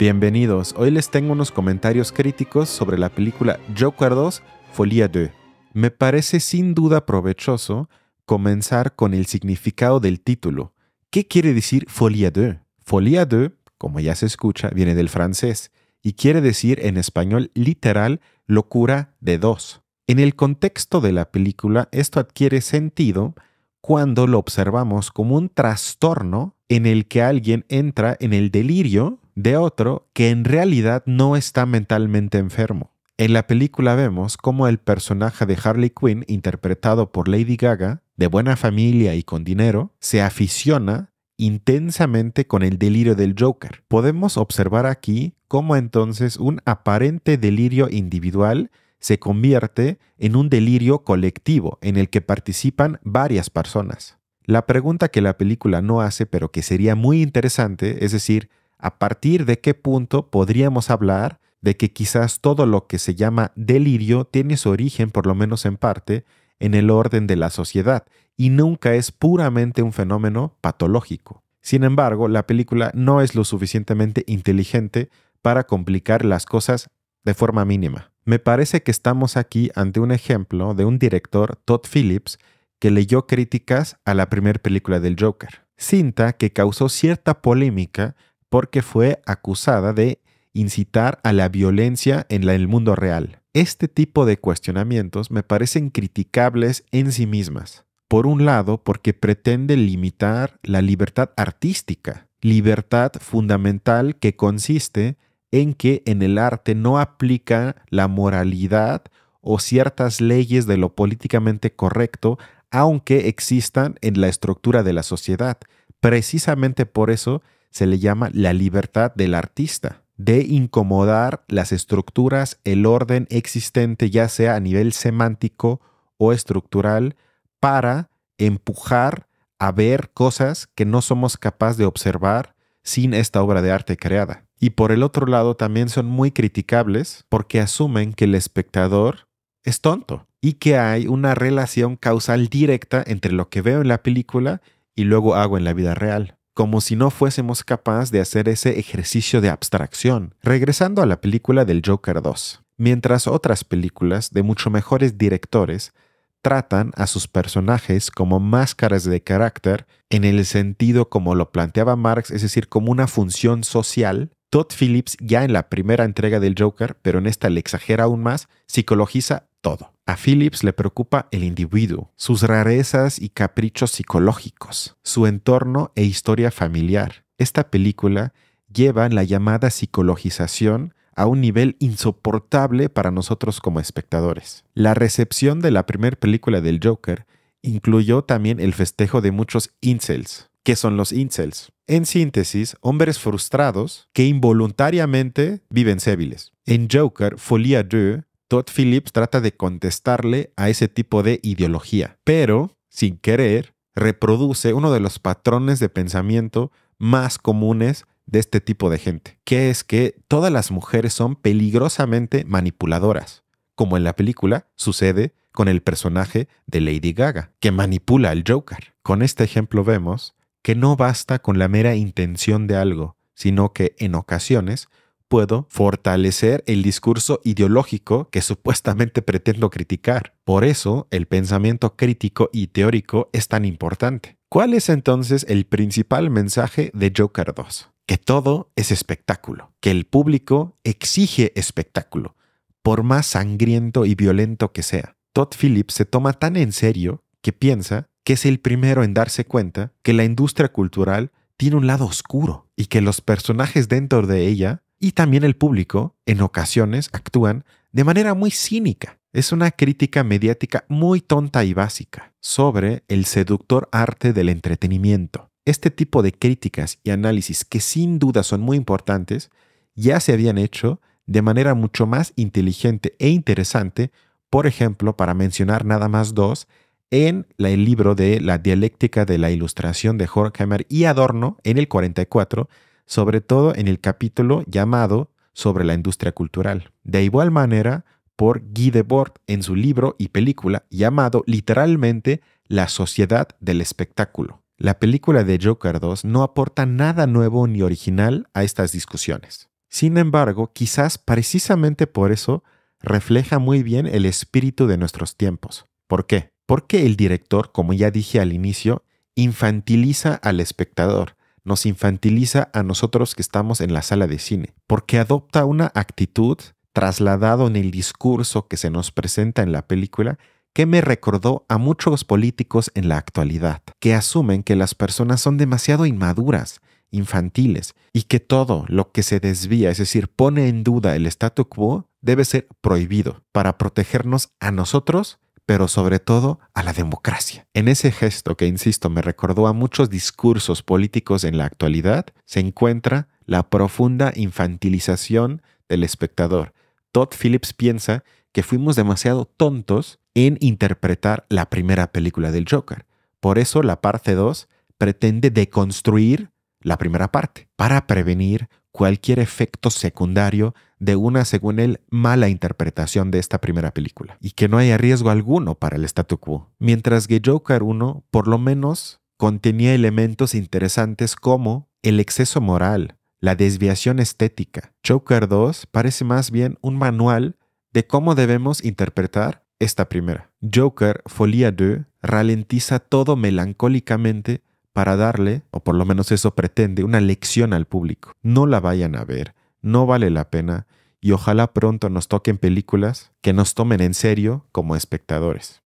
Bienvenidos, hoy les tengo unos comentarios críticos sobre la película Joker 2, Folia 2. Me parece sin duda provechoso comenzar con el significado del título. ¿Qué quiere decir Folia 2? Folia 2, como ya se escucha, viene del francés y quiere decir en español literal locura de dos. En el contexto de la película, esto adquiere sentido cuando lo observamos como un trastorno en el que alguien entra en el delirio de otro que en realidad no está mentalmente enfermo. En la película vemos cómo el personaje de Harley Quinn, interpretado por Lady Gaga, de buena familia y con dinero, se aficiona intensamente con el delirio del Joker. Podemos observar aquí cómo entonces un aparente delirio individual se convierte en un delirio colectivo en el que participan varias personas. La pregunta que la película no hace, pero que sería muy interesante, es decir, a partir de qué punto podríamos hablar de que quizás todo lo que se llama delirio tiene su origen, por lo menos en parte, en el orden de la sociedad y nunca es puramente un fenómeno patológico. Sin embargo, la película no es lo suficientemente inteligente para complicar las cosas de forma mínima. Me parece que estamos aquí ante un ejemplo de un director, Todd Phillips, que leyó críticas a la primera película del Joker, cinta que causó cierta polémica porque fue acusada de incitar a la violencia en el mundo real. Este tipo de cuestionamientos me parecen criticables en sí mismas. Por un lado, porque pretende limitar la libertad artística, libertad fundamental que consiste en que en el arte no aplica la moralidad o ciertas leyes de lo políticamente correcto aunque existan en la estructura de la sociedad. Precisamente por eso se le llama la libertad del artista, de incomodar las estructuras, el orden existente, ya sea a nivel semántico o estructural, para empujar a ver cosas que no somos capaces de observar sin esta obra de arte creada. Y por el otro lado también son muy criticables porque asumen que el espectador es tonto y que hay una relación causal directa entre lo que veo en la película y luego hago en la vida real, como si no fuésemos capaces de hacer ese ejercicio de abstracción. Regresando a la película del Joker 2, mientras otras películas de mucho mejores directores tratan a sus personajes como máscaras de carácter en el sentido como lo planteaba Marx, es decir, como una función social Todd Phillips, ya en la primera entrega del Joker, pero en esta le exagera aún más, psicologiza todo. A Phillips le preocupa el individuo, sus rarezas y caprichos psicológicos, su entorno e historia familiar. Esta película lleva la llamada psicologización a un nivel insoportable para nosotros como espectadores. La recepción de la primera película del Joker incluyó también el festejo de muchos incels. ¿Qué son los incels? En síntesis, hombres frustrados que involuntariamente viven sébiles. En Joker, Folia de Todd Phillips trata de contestarle a ese tipo de ideología, pero, sin querer, reproduce uno de los patrones de pensamiento más comunes de este tipo de gente, que es que todas las mujeres son peligrosamente manipuladoras, como en la película sucede con el personaje de Lady Gaga, que manipula al Joker. Con este ejemplo vemos que no basta con la mera intención de algo, sino que en ocasiones puedo fortalecer el discurso ideológico que supuestamente pretendo criticar. Por eso, el pensamiento crítico y teórico es tan importante. ¿Cuál es entonces el principal mensaje de Joker 2? Que todo es espectáculo, que el público exige espectáculo, por más sangriento y violento que sea. Todd Phillips se toma tan en serio que piensa que es el primero en darse cuenta que la industria cultural tiene un lado oscuro y que los personajes dentro de ella y también el público en ocasiones actúan de manera muy cínica. Es una crítica mediática muy tonta y básica sobre el seductor arte del entretenimiento. Este tipo de críticas y análisis que sin duda son muy importantes ya se habían hecho de manera mucho más inteligente e interesante, por ejemplo, para mencionar nada más dos, en el libro de La dialéctica de la ilustración de Horkheimer y Adorno en el 44, sobre todo en el capítulo llamado sobre la industria cultural. De igual manera, por Guy Debord en su libro y película llamado literalmente La sociedad del espectáculo. La película de Joker 2 no aporta nada nuevo ni original a estas discusiones. Sin embargo, quizás precisamente por eso refleja muy bien el espíritu de nuestros tiempos. ¿Por qué? Porque el director, como ya dije al inicio, infantiliza al espectador, nos infantiliza a nosotros que estamos en la sala de cine, porque adopta una actitud trasladado en el discurso que se nos presenta en la película que me recordó a muchos políticos en la actualidad, que asumen que las personas son demasiado inmaduras, infantiles, y que todo lo que se desvía, es decir, pone en duda el statu quo, debe ser prohibido para protegernos a nosotros pero sobre todo a la democracia. En ese gesto que, insisto, me recordó a muchos discursos políticos en la actualidad, se encuentra la profunda infantilización del espectador. Todd Phillips piensa que fuimos demasiado tontos en interpretar la primera película del Joker. Por eso la parte 2 pretende deconstruir la primera parte para prevenir cualquier efecto secundario de una, según él, mala interpretación de esta primera película, y que no haya riesgo alguno para el statu quo, mientras que Joker 1, por lo menos, contenía elementos interesantes como el exceso moral, la desviación estética. Joker 2 parece más bien un manual de cómo debemos interpretar esta primera. Joker, Folia 2, ralentiza todo melancólicamente para darle, o por lo menos eso pretende, una lección al público. No la vayan a ver, no vale la pena y ojalá pronto nos toquen películas que nos tomen en serio como espectadores.